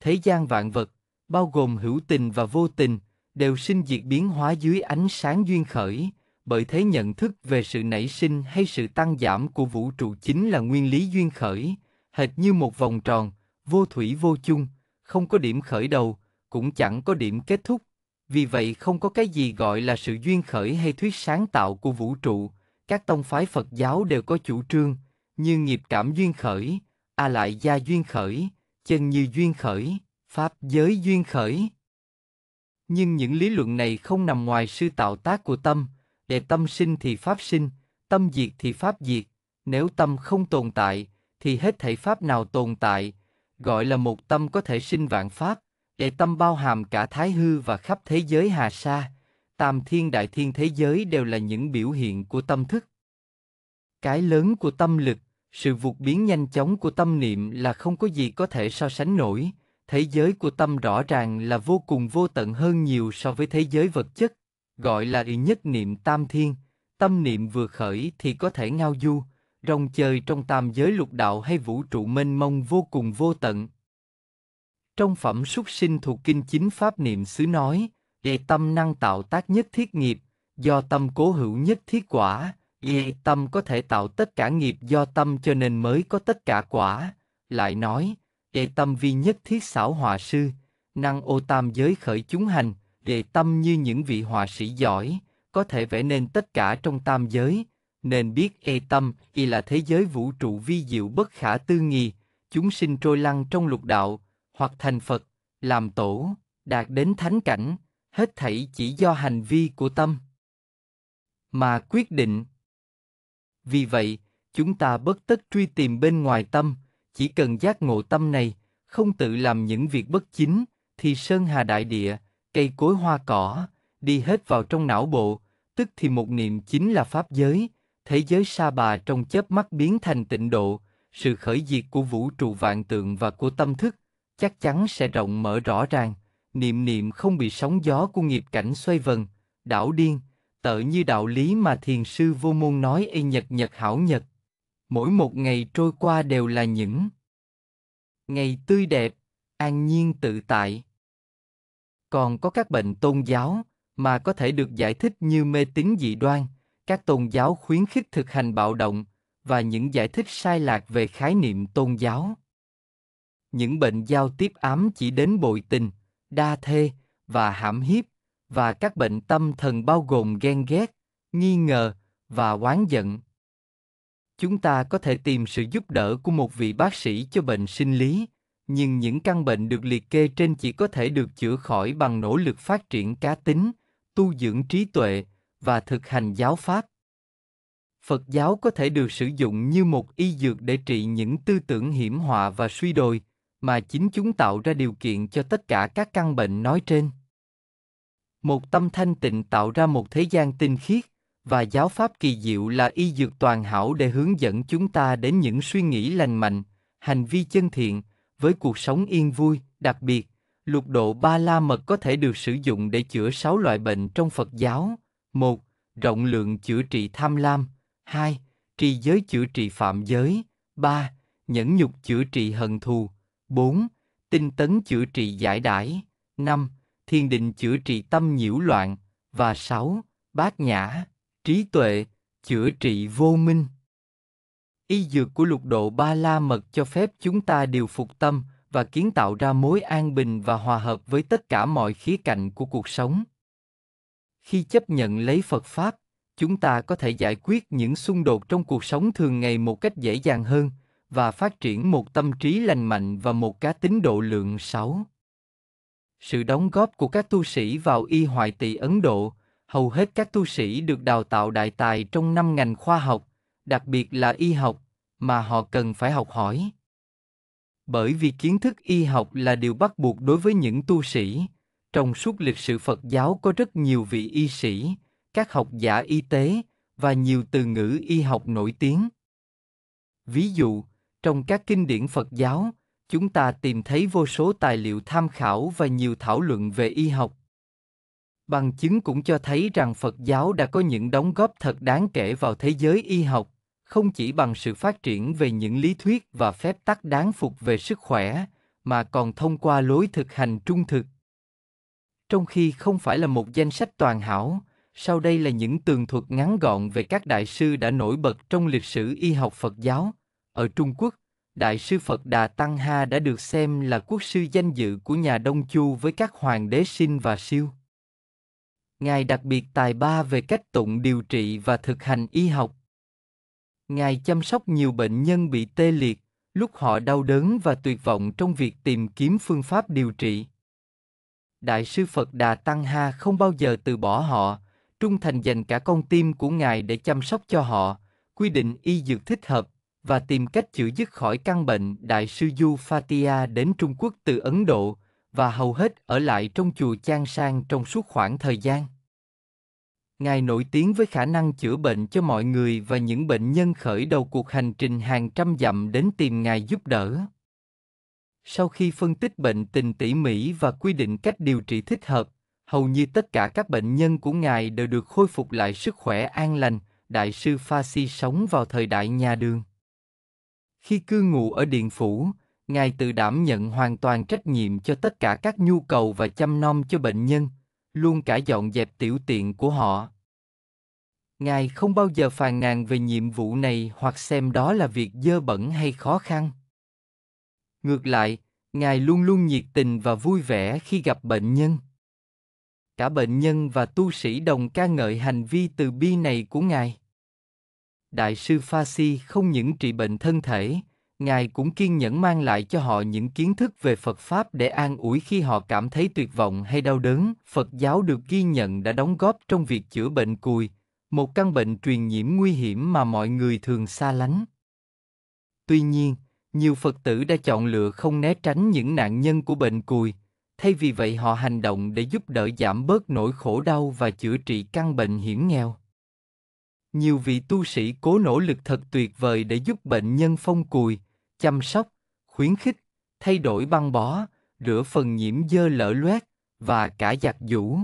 Thế gian vạn vật, bao gồm hữu tình và vô tình, đều sinh diệt biến hóa dưới ánh sáng duyên khởi, bởi thế nhận thức về sự nảy sinh hay sự tăng giảm của vũ trụ chính là nguyên lý duyên khởi, hệt như một vòng tròn, vô thủy vô chung, không có điểm khởi đầu, cũng chẳng có điểm kết thúc. Vì vậy không có cái gì gọi là sự duyên khởi hay thuyết sáng tạo của vũ trụ, các tông phái Phật giáo đều có chủ trương, như nghiệp cảm duyên khởi, a à lại gia duyên khởi, chân như duyên khởi, pháp giới duyên khởi nhưng những lý luận này không nằm ngoài sư tạo tác của tâm, để tâm sinh thì pháp sinh, tâm diệt thì pháp diệt, nếu tâm không tồn tại, thì hết thể pháp nào tồn tại, gọi là một tâm có thể sinh vạn pháp, để tâm bao hàm cả thái hư và khắp thế giới hà sa, tam thiên đại thiên thế giới đều là những biểu hiện của tâm thức. Cái lớn của tâm lực, sự vụt biến nhanh chóng của tâm niệm là không có gì có thể so sánh nổi, thế giới của tâm rõ ràng là vô cùng vô tận hơn nhiều so với thế giới vật chất, gọi là nhất niệm tam thiên, tâm niệm vừa khởi thì có thể ngao du, rong chơi trong tam giới lục đạo hay vũ trụ mênh mông vô cùng vô tận. Trong phẩm súc sinh thuộc kinh chính pháp niệm xứ nói, về tâm năng tạo tác nhất thiết nghiệp, do tâm cố hữu nhất thiết quả, về tâm có thể tạo tất cả nghiệp do tâm cho nên mới có tất cả quả, lại nói, đệ tâm vi nhất thiết xảo hòa sư, năng ô tam giới khởi chúng hành, đệ tâm như những vị họa sĩ giỏi, có thể vẽ nên tất cả trong tam giới, nên biết e tâm y là thế giới vũ trụ vi diệu bất khả tư nghi chúng sinh trôi lăn trong lục đạo, hoặc thành Phật, làm tổ, đạt đến thánh cảnh, hết thảy chỉ do hành vi của tâm mà quyết định. Vì vậy, chúng ta bất tất truy tìm bên ngoài tâm, chỉ cần giác ngộ tâm này, không tự làm những việc bất chính, thì sơn hà đại địa, cây cối hoa cỏ, đi hết vào trong não bộ, tức thì một niệm chính là pháp giới, thế giới sa bà trong chớp mắt biến thành tịnh độ, sự khởi diệt của vũ trụ vạn tượng và của tâm thức, chắc chắn sẽ rộng mở rõ ràng, niệm niệm không bị sóng gió của nghiệp cảnh xoay vần, đảo điên, tợ như đạo lý mà thiền sư vô môn nói y nhật nhật hảo nhật, mỗi một ngày trôi qua đều là những ngày tươi đẹp an nhiên tự tại còn có các bệnh tôn giáo mà có thể được giải thích như mê tín dị đoan các tôn giáo khuyến khích thực hành bạo động và những giải thích sai lạc về khái niệm tôn giáo những bệnh giao tiếp ám chỉ đến bội tình đa thê và hãm hiếp và các bệnh tâm thần bao gồm ghen ghét nghi ngờ và oán giận chúng ta có thể tìm sự giúp đỡ của một vị bác sĩ cho bệnh sinh lý nhưng những căn bệnh được liệt kê trên chỉ có thể được chữa khỏi bằng nỗ lực phát triển cá tính tu dưỡng trí tuệ và thực hành giáo pháp phật giáo có thể được sử dụng như một y dược để trị những tư tưởng hiểm họa và suy đồi mà chính chúng tạo ra điều kiện cho tất cả các căn bệnh nói trên một tâm thanh tịnh tạo ra một thế gian tinh khiết và giáo pháp kỳ diệu là y dược toàn hảo để hướng dẫn chúng ta đến những suy nghĩ lành mạnh, hành vi chân thiện, với cuộc sống yên vui, đặc biệt, lục độ ba la mật có thể được sử dụng để chữa sáu loại bệnh trong Phật giáo. một Rộng lượng chữa trị tham lam. hai, Trì giới chữa trị phạm giới. ba, Nhẫn nhục chữa trị hận thù. bốn, Tinh tấn chữa trị giải đãi. năm, Thiên định chữa trị tâm nhiễu loạn. Và sáu, Bát nhã trí tuệ, chữa trị vô minh. Y dược của lục độ ba la mật cho phép chúng ta điều phục tâm và kiến tạo ra mối an bình và hòa hợp với tất cả mọi khía cạnh của cuộc sống. Khi chấp nhận lấy Phật Pháp, chúng ta có thể giải quyết những xung đột trong cuộc sống thường ngày một cách dễ dàng hơn và phát triển một tâm trí lành mạnh và một cá tính độ lượng sáu. Sự đóng góp của các tu sĩ vào y hoại tỳ Ấn Độ, hầu hết các tu sĩ được đào tạo đại tài trong năm ngành khoa học, đặc biệt là y học, mà họ cần phải học hỏi. Bởi vì kiến thức y học là điều bắt buộc đối với những tu sĩ, trong suốt lịch sử Phật giáo có rất nhiều vị y sĩ, các học giả y tế và nhiều từ ngữ y học nổi tiếng. Ví dụ, trong các kinh điển Phật giáo, chúng ta tìm thấy vô số tài liệu tham khảo và nhiều thảo luận về y học Bằng chứng cũng cho thấy rằng Phật giáo đã có những đóng góp thật đáng kể vào thế giới y học, không chỉ bằng sự phát triển về những lý thuyết và phép tắc đáng phục về sức khỏe, mà còn thông qua lối thực hành trung thực. Trong khi không phải là một danh sách toàn hảo, sau đây là những tường thuật ngắn gọn về các đại sư đã nổi bật trong lịch sử y học Phật giáo. Ở Trung Quốc, Đại sư Phật Đà Tăng Ha đã được xem là quốc sư danh dự của nhà Đông Chu với các hoàng đế Sinh và Siêu. Ngài đặc biệt tài ba về cách tụng điều trị và thực hành y học. Ngài chăm sóc nhiều bệnh nhân bị tê liệt, lúc họ đau đớn và tuyệt vọng trong việc tìm kiếm phương pháp điều trị. Đại sư Phật Đà Tăng Ha không bao giờ từ bỏ họ, trung thành dành cả con tim của Ngài để chăm sóc cho họ, quy định y dược thích hợp và tìm cách chữa dứt khỏi căn bệnh Đại sư Du Fatia đến Trung Quốc từ Ấn Độ, và hầu hết ở lại trong chùa Chang Sang trong suốt khoảng thời gian. Ngài nổi tiếng với khả năng chữa bệnh cho mọi người và những bệnh nhân khởi đầu cuộc hành trình hàng trăm dặm đến tìm Ngài giúp đỡ. Sau khi phân tích bệnh tình tỉ mỉ và quy định cách điều trị thích hợp, hầu như tất cả các bệnh nhân của Ngài đều được khôi phục lại sức khỏe an lành, đại sư Pha Si sống vào thời đại nhà đường. Khi cư ngụ ở Điện Phủ, Ngài tự đảm nhận hoàn toàn trách nhiệm cho tất cả các nhu cầu và chăm nom cho bệnh nhân, luôn cả dọn dẹp tiểu tiện của họ. Ngài không bao giờ phàn nàn về nhiệm vụ này hoặc xem đó là việc dơ bẩn hay khó khăn. Ngược lại, Ngài luôn luôn nhiệt tình và vui vẻ khi gặp bệnh nhân. Cả bệnh nhân và tu sĩ đồng ca ngợi hành vi từ bi này của Ngài. Đại sư Pha Si không những trị bệnh thân thể, Ngài cũng kiên nhẫn mang lại cho họ những kiến thức về Phật Pháp để an ủi khi họ cảm thấy tuyệt vọng hay đau đớn. Phật giáo được ghi nhận đã đóng góp trong việc chữa bệnh cùi, một căn bệnh truyền nhiễm nguy hiểm mà mọi người thường xa lánh. Tuy nhiên, nhiều Phật tử đã chọn lựa không né tránh những nạn nhân của bệnh cùi, thay vì vậy họ hành động để giúp đỡ giảm bớt nỗi khổ đau và chữa trị căn bệnh hiểm nghèo. Nhiều vị tu sĩ cố nỗ lực thật tuyệt vời để giúp bệnh nhân phong cùi, chăm sóc, khuyến khích, thay đổi băng bó, rửa phần nhiễm dơ lở loét và cả giặt giũ.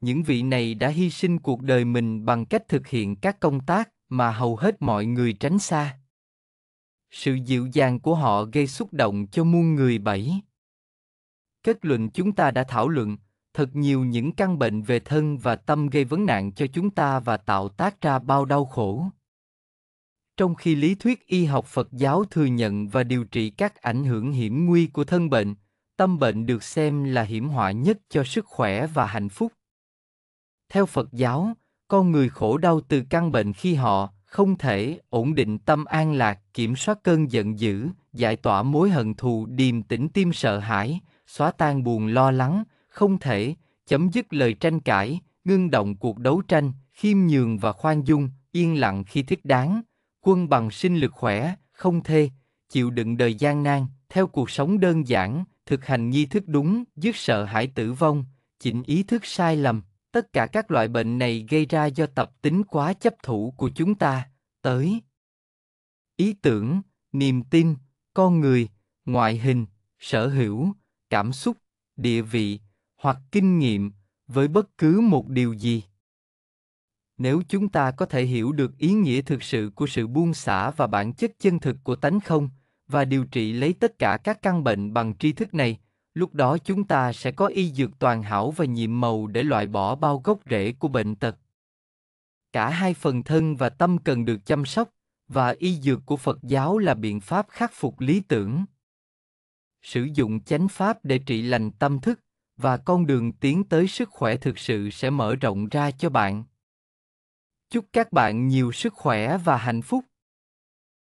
Những vị này đã hy sinh cuộc đời mình bằng cách thực hiện các công tác mà hầu hết mọi người tránh xa. Sự dịu dàng của họ gây xúc động cho muôn người bảy. Kết luận chúng ta đã thảo luận, thật nhiều những căn bệnh về thân và tâm gây vấn nạn cho chúng ta và tạo tác ra bao đau khổ trong khi lý thuyết y học Phật giáo thừa nhận và điều trị các ảnh hưởng hiểm nguy của thân bệnh, tâm bệnh được xem là hiểm họa nhất cho sức khỏe và hạnh phúc. Theo Phật giáo, con người khổ đau từ căn bệnh khi họ không thể ổn định tâm an lạc, kiểm soát cơn giận dữ, giải tỏa mối hận thù, điềm tĩnh tim sợ hãi, xóa tan buồn lo lắng, không thể chấm dứt lời tranh cãi, ngưng động cuộc đấu tranh, khiêm nhường và khoan dung, yên lặng khi thích đáng, quân bằng sinh lực khỏe, không thê, chịu đựng đời gian nan, theo cuộc sống đơn giản, thực hành nghi thức đúng, dứt sợ hãi tử vong, chỉnh ý thức sai lầm. Tất cả các loại bệnh này gây ra do tập tính quá chấp thủ của chúng ta, tới ý tưởng, niềm tin, con người, ngoại hình, sở hữu, cảm xúc, địa vị hoặc kinh nghiệm với bất cứ một điều gì nếu chúng ta có thể hiểu được ý nghĩa thực sự của sự buông xả và bản chất chân thực của tánh không và điều trị lấy tất cả các căn bệnh bằng tri thức này lúc đó chúng ta sẽ có y dược toàn hảo và nhiệm màu để loại bỏ bao gốc rễ của bệnh tật cả hai phần thân và tâm cần được chăm sóc và y dược của phật giáo là biện pháp khắc phục lý tưởng sử dụng chánh pháp để trị lành tâm thức và con đường tiến tới sức khỏe thực sự sẽ mở rộng ra cho bạn Chúc các bạn nhiều sức khỏe và hạnh phúc.